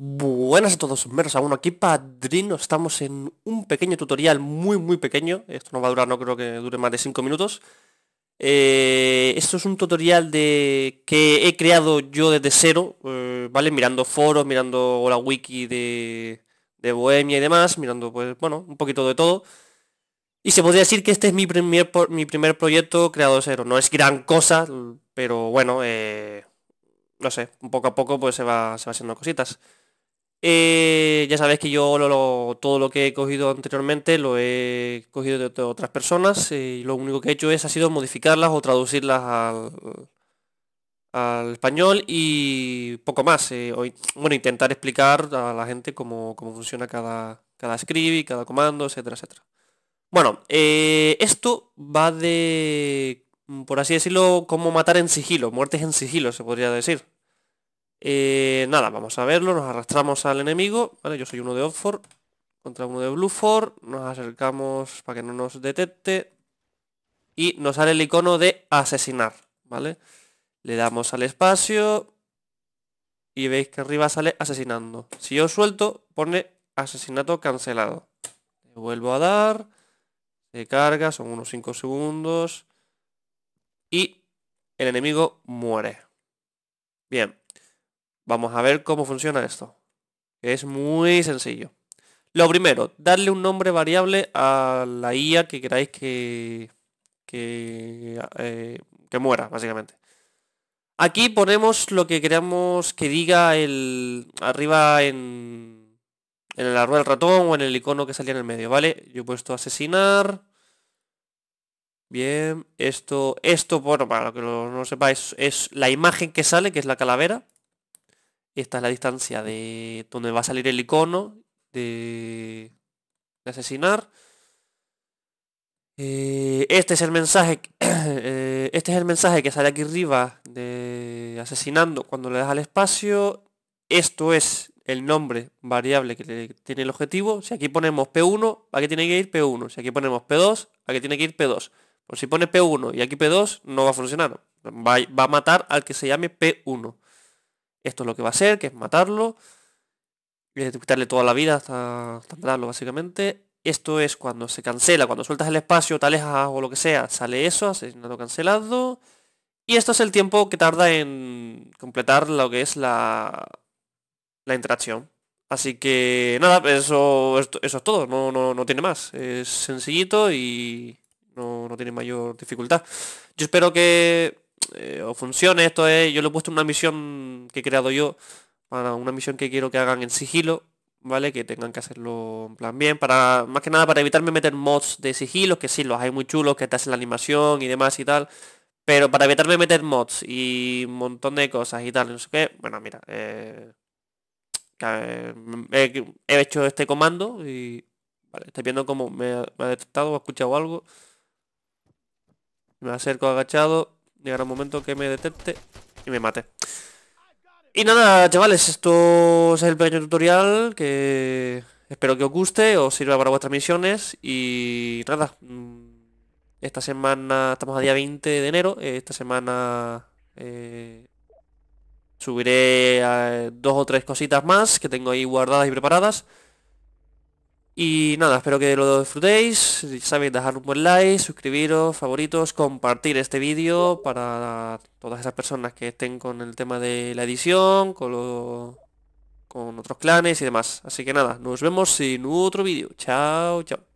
Buenas a todos, menos a uno aquí, padrino. Estamos en un pequeño tutorial, muy muy pequeño. Esto no va a durar, no creo que dure más de 5 minutos. Eh, esto es un tutorial de que he creado yo desde cero, eh, ¿vale? Mirando foros, mirando la wiki de, Bohemia y demás, mirando, pues, bueno, un poquito de todo. Y se podría decir que este es mi primer, mi primer proyecto creado de cero. No es gran cosa, pero bueno, eh, no sé, poco a poco pues se va, se va haciendo cositas. Eh, ya sabéis que yo todo lo que he cogido anteriormente lo he cogido de, otras personas eh, y lo único que he hecho es ha sido modificarlas o traducirlas al, español y poco más. Eh, bueno, intentar explicar a la gente cómo, funciona cada, cada script, cada comando, etcétera, etcétera. Bueno, esto va de, por así decirlo, como matar en sigilo, muertes en sigilo, se podría decir. Eh, nada, vamos a verlo, nos arrastramos al enemigo, ¿vale? Yo soy uno de Oxford contra uno de Blueford, nos acercamos para que no nos detecte y nos sale el icono de asesinar, ¿vale? Le damos al espacio y veis que arriba sale asesinando. Si yo suelto, pone asesinato cancelado. vuelvo a dar, se carga, son unos 5 segundos y el enemigo muere. Bien, Vamos a ver cómo funciona esto. Es muy sencillo. Lo primero, darle un nombre variable a la IA que queráis que, eh, que, muera, básicamente. Aquí ponemos lo que queramos que diga el arriba en, el la del ratón o en el icono que salía en el medio, ¿vale? Yo he puesto asesinar. Bien, esto, esto, bueno, para que no sepáis, es la imagen que sale, que es la calavera. Esta es la distancia de donde va a salir el icono de, asesinar. Eh, este es el mensaje. Eh, este es el mensaje que sale aquí arriba de asesinando cuando le das al espacio. Esto es el nombre variable que tiene el objetivo. Si aquí ponemos P1, ¿a qué tiene que ir P1? Si aquí ponemos P2, ¿a qué tiene que ir P2? Por si pone P1 y aquí P2, no va a funcionar. va a matar al que se llame P1 esto es lo que va a hacer, que es matarlo, y eh, quitarle toda la vida hasta, matarlo básicamente. Esto es cuando se cancela, cuando sueltas el espacio, tales o lo que sea, sale eso, asesinato cancelado. Y esto es el tiempo que tarda en completar lo que es la, la interacción. Así que nada, eso, eso es todo, no, tiene más. Es sencillito y no tiene mayor dificultad. Yo espero que eh, o funciones, esto es, yo le he puesto una misión que he creado yo, para una misión que quiero que hagan en sigilo, ¿vale? Que tengan que hacerlo en plan bien, para más que nada para evitarme meter mods de sigilo que sí, los hay muy chulos, que te hacen la animación y demás y tal, pero para evitarme meter mods y un montón de cosas y tal, no sé qué, bueno, mira, eh, eh, he hecho este comando y... Vale, estoy viendo como me ha, detectado O ha escuchado algo. Me acerco agachado. Llegará un momento que me detecte y me mate. Y nada, chavales, esto es el pequeño tutorial que espero que os guste, os sirva para vuestras misiones y nada. Mm, esta semana, estamos a día 20 de enero, eh, esta semana eh, subiré eh, dos o tres cositas más que tengo ahí guardadas y preparadas. Y nada, espero que lo disfrutéis. Ya sabéis, dejar un buen like, suscribiros, favoritos, compartir este vídeo para todas esas personas que estén con el tema de la edición, con, con otros clanes y demás. Así que nada, nos vemos en otro vídeo. Chao, chao.